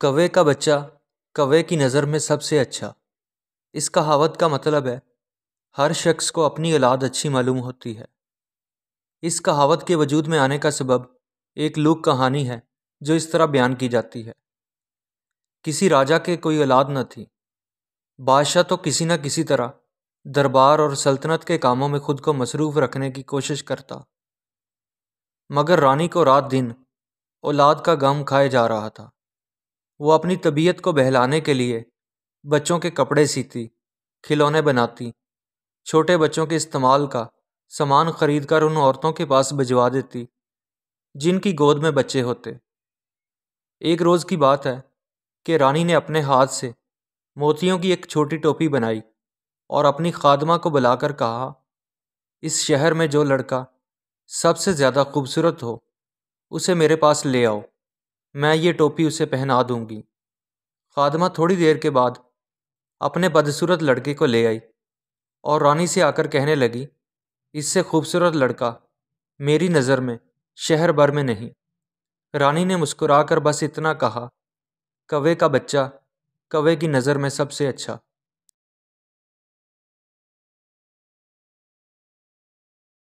कवे का बच्चा कवे की नज़र में सबसे अच्छा इस कहावत का मतलब है हर शख्स को अपनी औलाद अच्छी मालूम होती है इस कहावत के वजूद में आने का सबब एक लूक कहानी है जो इस तरह बयान की जाती है किसी राजा के कोई औलाद न थी बादशाह तो किसी न किसी तरह दरबार और सल्तनत के कामों में खुद को मसरूफ़ रखने की कोशिश करता मगर रानी को रात दिन औलाद का गम खाए जा रहा था वो अपनी तबीयत को बहलाने के लिए बच्चों के कपड़े सीती खिलौने बनाती छोटे बच्चों के इस्तेमाल का सामान खरीद कर उन औरतों के पास भिजवा देती जिनकी गोद में बच्चे होते एक रोज़ की बात है कि रानी ने अपने हाथ से मोतियों की एक छोटी टोपी बनाई और अपनी खादमा को बुलाकर कहा इस शहर में जो लड़का सबसे ज़्यादा खूबसूरत हो उसे मेरे पास ले आओ मैं ये टोपी उसे पहना दूंगी खादमा थोड़ी देर के बाद अपने बदसूरत लड़के को ले आई और रानी से आकर कहने लगी इससे खूबसूरत लड़का मेरी नज़र में शहर भर में नहीं रानी ने मुस्कुराकर बस इतना कहा कवे का बच्चा कवे की नज़र में सबसे अच्छा